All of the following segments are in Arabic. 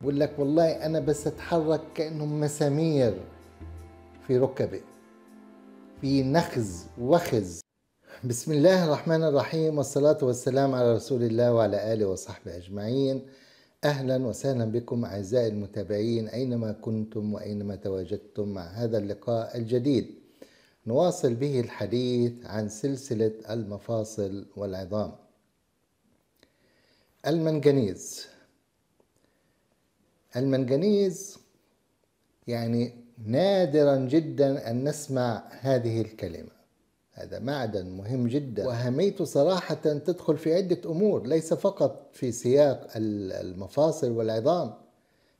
بقول لك والله انا بس اتحرك كانهم مسامير في ركبي في نخز وخز بسم الله الرحمن الرحيم والصلاة والسلام على رسول الله وعلى آله وصحبه أجمعين أهلا وسهلا بكم أعزائي المتابعين أينما كنتم وأينما تواجدتم مع هذا اللقاء الجديد نواصل به الحديث عن سلسلة المفاصل والعظام المنجنيز المنجنيز يعني نادرا جدا أن نسمع هذه الكلمة هذا معدن مهم جدا وأهميته صراحة تدخل في عدة أمور ليس فقط في سياق المفاصل والعظام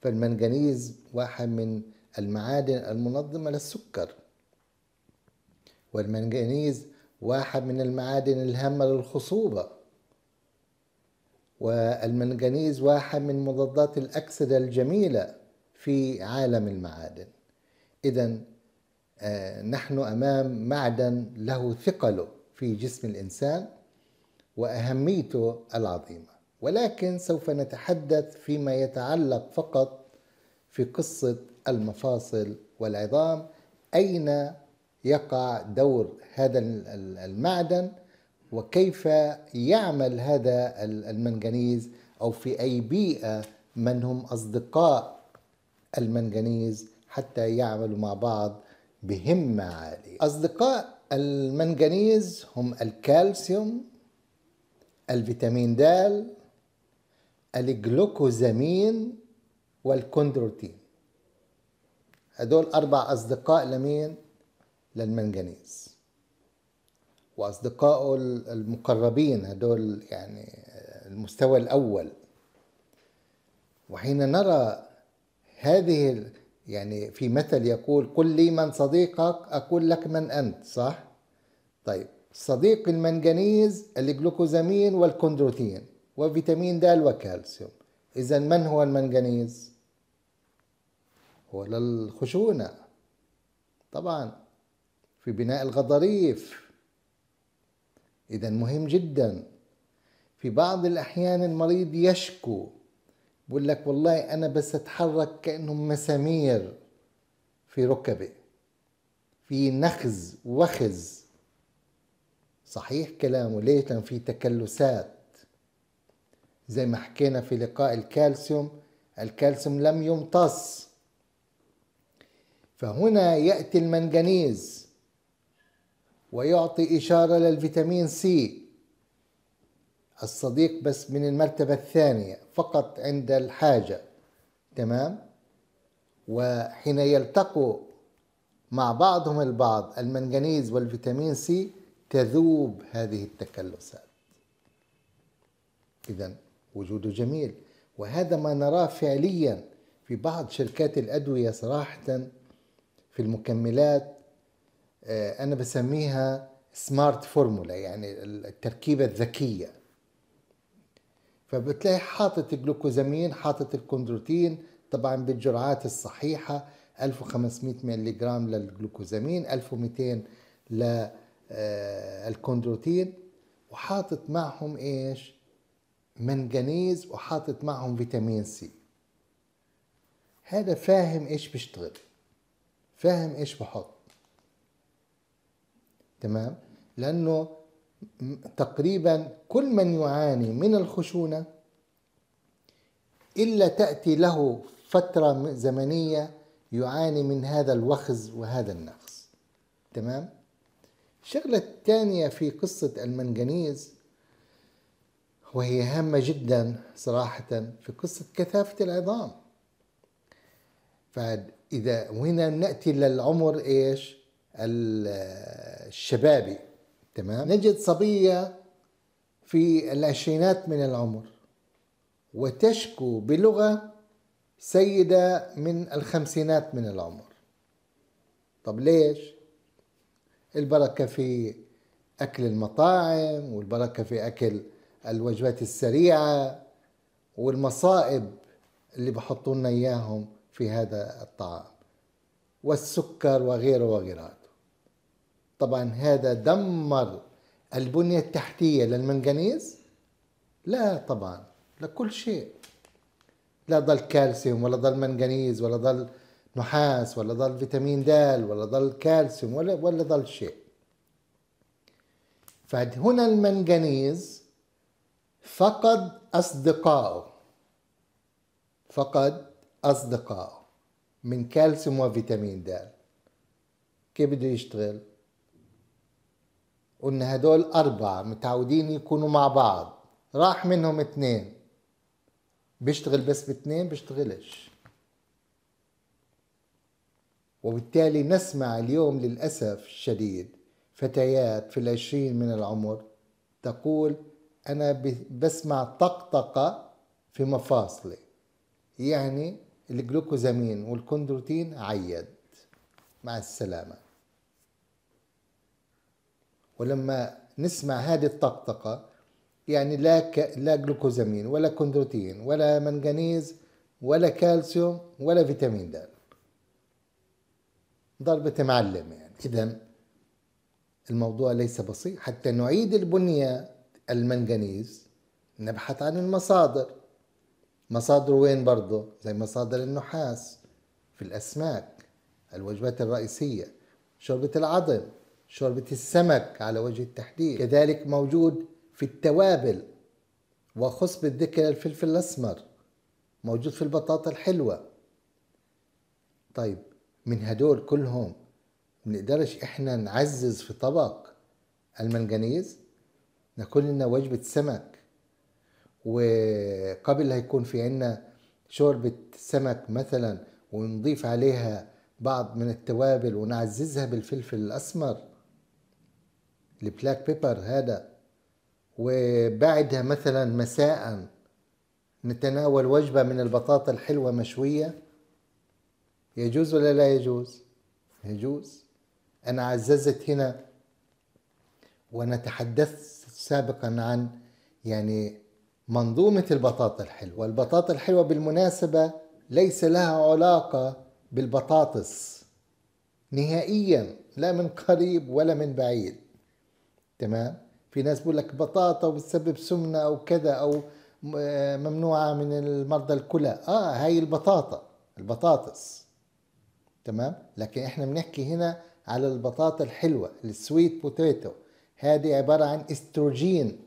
فالمنجنيز واحد من المعادن المنظمة للسكر والمنجنيز واحد من المعادن الهامة للخصوبة والمنغنيز واحد من مضادات الأكسدة الجميلة في عالم المعادن إذا آه، نحن أمام معدن له ثقله في جسم الإنسان وأهميته العظيمة ولكن سوف نتحدث فيما يتعلق فقط في قصة المفاصل والعظام أين يقع دور هذا المعدن وكيف يعمل هذا المنغنيز أو في أي بيئة من هم أصدقاء المنغنيز حتى يعملوا مع بعض بهمة عالية أصدقاء المنغنيز هم الكالسيوم الفيتامين د الجلوكوزامين والكوندروتين هدول أربع أصدقاء لمين؟ للمنغنيز واصدقائه المقربين هدول يعني المستوى الاول وحين نرى هذه يعني في مثل يقول قل لي من صديقك اقول لك من انت صح طيب صديق المنغنيز الجلوكوزامين والكوندروتين وفيتامين د وكالسيوم اذا من هو المنغنيز هو للخشونه طبعا في بناء الغضاريف إذا مهم جدا في بعض الأحيان المريض يشكو بقول لك والله أنا بس أتحرك كأنهم مسامير في ركبي في نخز وخز صحيح كلامه ليش لأن في تكلسات زي ما حكينا في لقاء الكالسيوم الكالسيوم لم يمتص فهنا يأتي المنغنيز ويعطي إشارة للفيتامين سي الصديق بس من المرتبة الثانية فقط عند الحاجة تمام وحين يلتقوا مع بعضهم البعض المنغنيز والفيتامين سي تذوب هذه التكلسات إذا وجوده جميل وهذا ما نراه فعليا في بعض شركات الأدوية صراحة في المكملات آه، انا بسميها سمارت فورمولا يعني التركيبه الذكيه فبتلاقي حاطط الجلوكوزامين حاطط الكوندروتين طبعا بالجرعات الصحيحه 1500 ملغ للجلوكوزامين 1200 للكوندروتين آه، وحاطط معهم ايش منغنيز وحاطط معهم فيتامين سي هذا فاهم ايش بيشتغل فاهم ايش بحط تمام لأنه تقريبا كل من يعاني من الخشونة إلا تأتي له فترة زمنية يعاني من هذا الوخز وهذا النقص تمام الشغلة الثانية في قصة المنغنيز وهي هامة جدا صراحة في قصة كثافة العظام فإذا وهنا نأتي للعمر إيش الشبابي تمام نجد صبية في العشرينات من العمر وتشكو بلغة سيدة من الخمسينات من العمر طب ليش؟ البركة في أكل المطاعم والبركة في أكل الوجبات السريعة والمصائب اللي بحطوا لنا إياهم في هذا الطعام والسكر وغيره وغيرات طبعا هذا دمر البنية التحتية للمنغنيز لا طبعا لكل شيء لا ضل كالسيوم ولا ضل منغنيز ولا ضل نحاس ولا ضل فيتامين د ولا ضل كالسيوم ولا ولا ضل شيء فهنا المنغنيز فقد أصدقائه فقد أصدقائه من كالسيوم وفيتامين د كيف بده يشتغل؟ قلنا هدول أربعة متعودين يكونوا مع بعض راح منهم اثنين بيشتغل بس باثنين بيشتغلش وبالتالي نسمع اليوم للأسف الشديد فتيات في العشرين من العمر تقول أنا بسمع طقطقة في مفاصلي يعني الجلوكوزامين والكوندروتين عيد مع السلامه ولما نسمع هذه الطقطقة يعني لا ك... لا جلوكوزامين ولا كوندروتين ولا منغنيز ولا كالسيوم ولا فيتامين د ضربة معلم يعني إذا الموضوع ليس بسيط حتى نعيد البنية المنغنيز نبحث عن المصادر مصادر وين برضه زي مصادر النحاس في الأسماك الوجبات الرئيسية شوربة العظم شوربة السمك على وجه التحديد كذلك موجود في التوابل وخص بالذكر الفلفل الأسمر موجود في البطاطا الحلوة طيب من هدول كلهم بنقدرش احنا نعزز في طبق المنجنيز ناكل لنا وجبة سمك وقبل هيكون في عنا شوربة سمك مثلا ونضيف عليها بعض من التوابل ونعززها بالفلفل الأسمر البلاك بيبر هذا وبعدها مثلا مساء نتناول وجبة من البطاطا الحلوة مشوية يجوز ولا لا يجوز يجوز أنا عززت هنا وأنا تحدثت سابقا عن يعني منظومة البطاطا الحلوة البطاطا الحلوة بالمناسبة ليس لها علاقة بالبطاطس نهائيا لا من قريب ولا من بعيد تمام في ناس بيقول لك بطاطا وبتسبب سمنه او كذا او ممنوعه من المرضى الكلى اه هاي البطاطا البطاطس تمام لكن احنا بنحكي هنا على البطاطا الحلوه السويت بوتيتو هذه عباره عن استروجين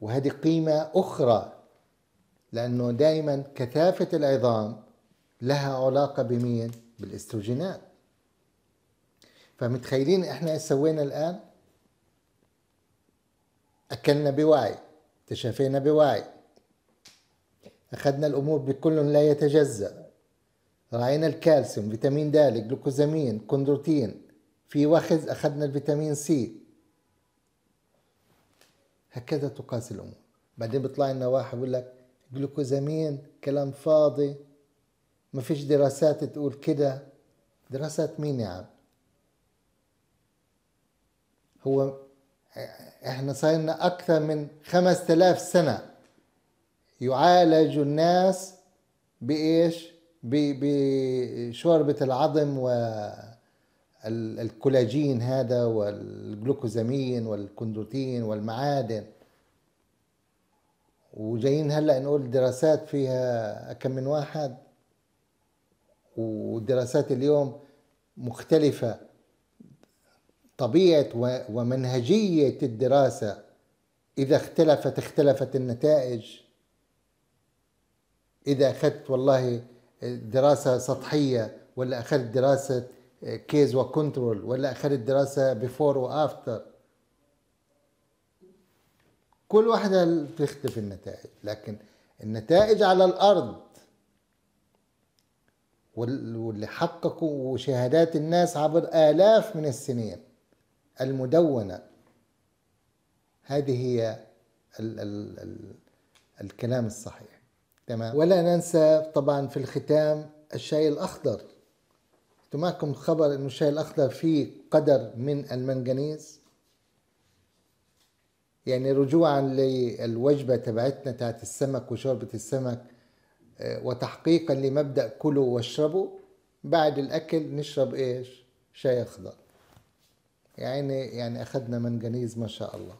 وهذه قيمه اخرى لانه دائما كثافه العظام لها علاقه بمين بالاستروجينات فمتخيلين احنا ايش سوينا الان؟ اكلنا بوعي تشافينا بوعي اخذنا الامور بكل لا يتجزا راعينا الكالسيوم فيتامين د جلوكوزامين كوندروتين في وخز اخذنا الفيتامين سي هكذا تقاس الامور بعدين بيطلع لنا واحد بيقول لك جلوكوزامين كلام فاضي ما فيش دراسات تقول كده دراسات مين يا عم هو احنا صارنا أكثر من تلاف سنة يعالج الناس بإيش؟ بشوربة العظم والكولاجين هذا والجلوكوزامين والكندوتين والمعادن وجايين هلا نقول دراسات فيها كم من واحد ودراسات اليوم مختلفة طبيعه ومنهجيه الدراسه اذا اختلفت اختلفت النتائج اذا اخذت والله دراسه سطحيه ولا اخذت دراسه كيز وكنترول ولا اخذت دراسه بيفور وافتر كل واحده تختلف النتائج لكن النتائج على الارض واللي حققوا شهادات الناس عبر آلاف من السنين المدونة هذه هي ال ال ال الكلام الصحيح تمام ولا ننسى طبعا في الختام الشاي الأخضر معكم خبر أن الشاي الأخضر فيه قدر من المنغنيز يعني رجوعا للوجبة تبعتنا تاعت السمك وشوربة السمك آه، وتحقيقا لمبدأ كلوا واشربوا بعد الأكل نشرب إيش شاي أخضر يعني يعني أخذنا منجنيز ما شاء الله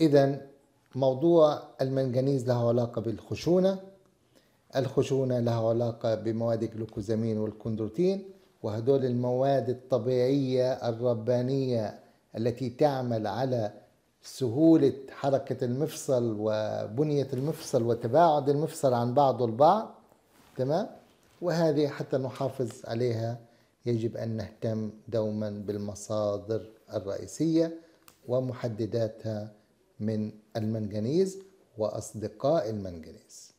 إذا موضوع المنجنيز له علاقة بالخشونة الخشونة لها علاقة بمواد الجلوكوزامين والكوندروتين وهدول المواد الطبيعية الربانية التي تعمل على سهولة حركة المفصل وبنية المفصل وتباعد المفصل عن بعضه البعض تمام وهذه حتى نحافظ عليها يجب أن نهتم دوما بالمصادر الرئيسية ومحدداتها من المنغنيز وأصدقاء المنغنيز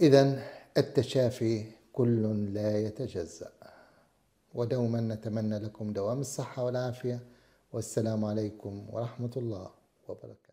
إذا التشافي كل لا يتجزأ ودوما نتمنى لكم دوام الصحة والعافية والسلام عليكم ورحمة الله وبركاته